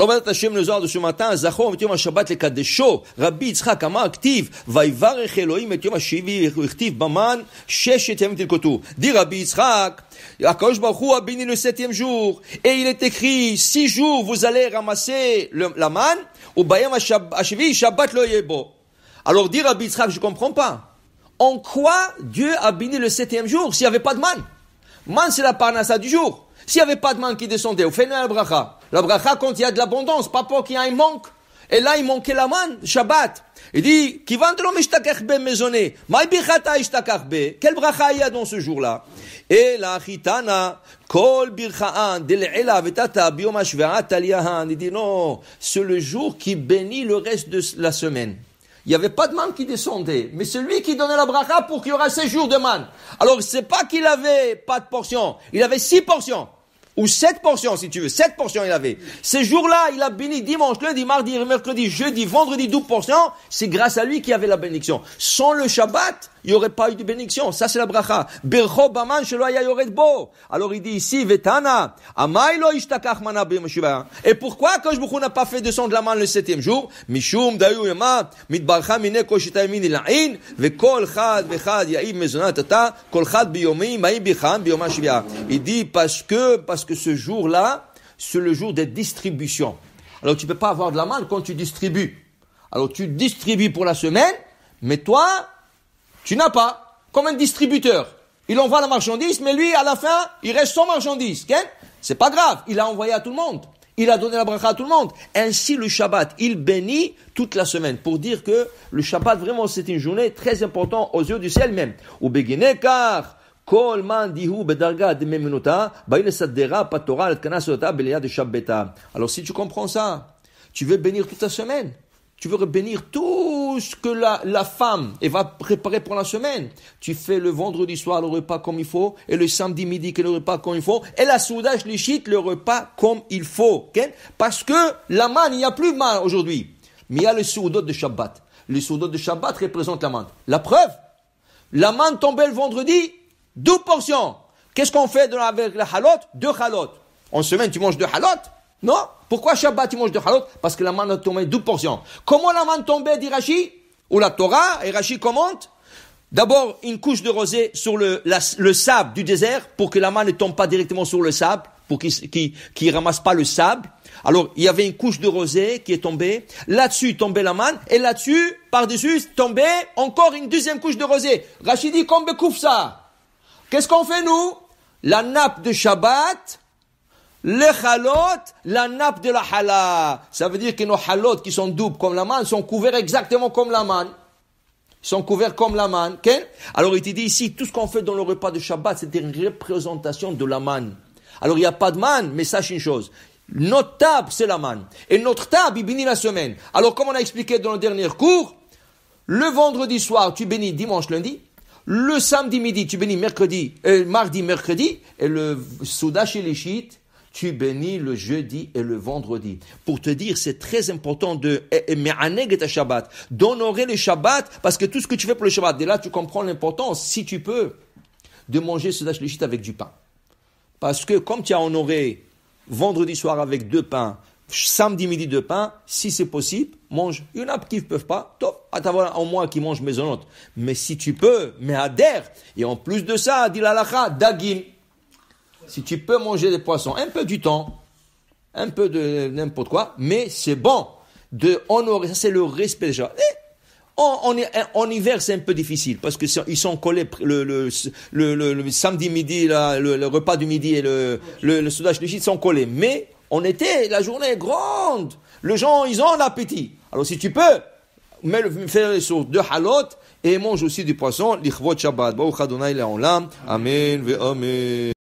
Alors, Badat Hashem, le soir de ce matin, Zachor, Yom HaShabbat, le Kadesho, Rabbi Yitzchak, Amar, Ktiv, Vaivarech Elohim, et Yom HaShivi, Ktiv, Baman, Shesh, et El Kotou. Dit Rabbi Yitzchak, Akosh Baruch a béni le septième jour, et il est écrit, six jours, vous allez ramasser le, la man ou Bayam HaShivi, Shabbat lo Yebo. Alors, dit Rabbi Yitzchak, je comprends pas. En quoi Dieu a béni le septième jour, s'il n'y avait pas de man? Man, c'est la parnassa du jour. S'il n'y avait pas de man qui descendait, au fait la bracha. La bracha quand il y a de l'abondance, pas pour qu'il y ait un manque. Et là, il manquait la manne, Shabbat. Il dit, qui vend l'homme ishtakachbe maisonné. Maïbichata ishtakachbe. Quelle bracha il y a dans ce jour-là? Et la chitana, kol Il dit, non, c'est le jour qui bénit le reste de la semaine. Il n'y avait pas de manne qui descendait, mais c'est lui qui donnait la bracha pour qu'il y aura ces jours de manne. Alors, c'est pas qu'il avait pas de portion. Il avait six portions ou sept portions si tu veux, sept portions il avait. Ces jours-là, il a béni dimanche, lundi, mardi, mercredi, jeudi, vendredi, 12 portions. C'est grâce à lui qu'il avait la bénédiction. Sans le Shabbat, il n'y aurait pas eu de bénédiction. Ça, c'est la bracha. Alors il dit ici, Vetana, Et pourquoi Kosh Bukhu n'a pas fait de la main le septième jour? Mishum Il dit parce que, parce que ce jour-là, c'est le jour des distributions. Alors tu ne peux pas avoir de la manne quand tu distribues. Alors tu distribues pour la semaine, mais toi, tu n'as pas. Comme un distributeur. Il envoie la marchandise, mais lui, à la fin, il reste sans marchandise. Ce C'est pas grave, il a envoyé à tout le monde. Il a donné la bracha à tout le monde. Ainsi, le Shabbat, il bénit toute la semaine. Pour dire que le Shabbat, vraiment, c'est une journée très importante aux yeux du ciel même. Ou car alors si tu comprends ça, tu veux bénir toute la semaine. Tu veux bénir tout ce que la, la femme elle va préparer pour la semaine. Tu fais le vendredi soir le repas comme il faut, et le samedi midi que le repas comme il faut, et la soudage lichite le repas comme il faut. Parce que la manne, il n'y a plus de manne aujourd'hui. Mais il y a le soudot de Shabbat. Le soudot de Shabbat représente la manne. La preuve, la manne tombait le vendredi, deux portions. Qu'est-ce qu'on fait avec la halote Deux halotes En semaine, tu manges deux halotes Non Pourquoi Shabbat, tu manges deux halotes Parce que la manne a tombé deux portions. Comment la manne tombait dit Rachid Ou la Torah, et Rachid commente D'abord, une couche de rosée sur le, le, sable du désert pour que la manne ne tombe pas directement sur le sable, pour qu'il ne ramasse pas le sable. Alors, il y avait une couche de rosée qui est tombée. Là-dessus tombait la manne. Et là-dessus, par-dessus, tombait encore une deuxième couche de rosée. Rachid dit, comme ça Qu'est-ce qu'on fait nous La nappe de Shabbat, le halot, la nappe de la hala. Ça veut dire que nos halot qui sont doubles comme la manne sont couverts exactement comme la manne. Ils sont couverts comme la manne. Alors il te dit ici, tout ce qu'on fait dans le repas de Shabbat, c'est une représentation de la manne. Alors il n'y a pas de manne, mais sache une chose. Notre table, c'est la manne. Et notre table, il bénit la semaine. Alors comme on a expliqué dans le dernier cours, le vendredi soir, tu bénis dimanche, lundi le samedi midi, tu bénis mercredi, le euh, mardi, mercredi, et le souda et les tu bénis le jeudi et le vendredi. Pour te dire, c'est très important de eh, eh, Shabbat, d'honorer le Shabbat, parce que tout ce que tu fais pour le Shabbat, dès là, tu comprends l'importance, si tu peux, de manger souda et avec du pain. Parce que comme tu as honoré vendredi soir avec deux pains, samedi midi de pain, si c'est possible, mange. Il y en a qui ne peuvent pas, top, à t'avoir en moi qui mange maisonnante. Mais si tu peux, mais adhère. Et en plus de ça, dit lacha, dagim. Si tu peux manger des poissons, un peu du temps, un peu de n'importe quoi, mais c'est bon de honorer. Ça, c'est le respect déjà. Et eh, en, hiver, c'est un peu difficile parce que ils sont collés le, samedi midi, le, repas du midi et le, le, soudage du gîte sont collés. Mais on était, la journée est grande. Les gens, ils ont l'appétit. Alors si tu peux, mets le, fais sur deux halotes et mange aussi du poisson. Shabbat. Amen Amen.